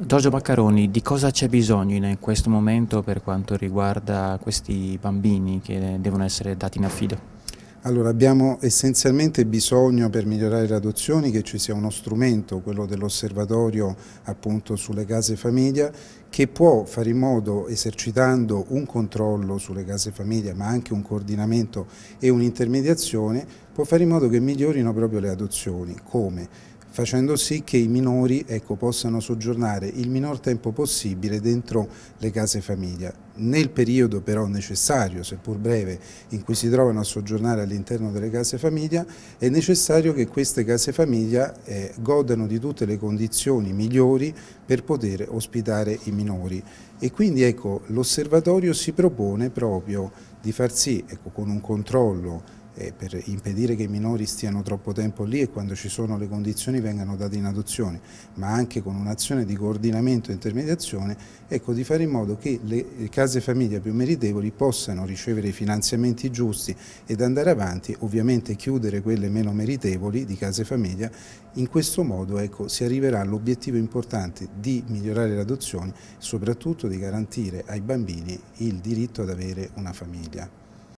Giorgio Maccaroni, di cosa c'è bisogno in questo momento per quanto riguarda questi bambini che devono essere dati in affido? Allora, abbiamo essenzialmente bisogno per migliorare le adozioni che ci sia uno strumento, quello dell'osservatorio appunto sulle case famiglia, che può fare in modo, esercitando un controllo sulle case famiglia, ma anche un coordinamento e un'intermediazione, può fare in modo che migliorino proprio le adozioni. Come? facendo sì che i minori ecco, possano soggiornare il minor tempo possibile dentro le case famiglia. Nel periodo però necessario, seppur breve, in cui si trovano a soggiornare all'interno delle case famiglia, è necessario che queste case famiglia eh, godano di tutte le condizioni migliori per poter ospitare i minori. E quindi ecco, l'osservatorio si propone proprio di far sì, ecco, con un controllo eh, per impedire che i minori stiano troppo tempo lì e quando ci sono le condizioni vengano date in adozione, ma anche con un'azione di coordinamento e intermediazione, ecco, di fare in modo che le case famiglia più meritevoli possano ricevere i finanziamenti giusti ed andare avanti, ovviamente chiudere quelle meno meritevoli di case famiglia, in questo modo ecco, si arriverà all'obiettivo importante di migliorare le adozioni, soprattutto di garantire ai bambini il diritto ad avere una famiglia.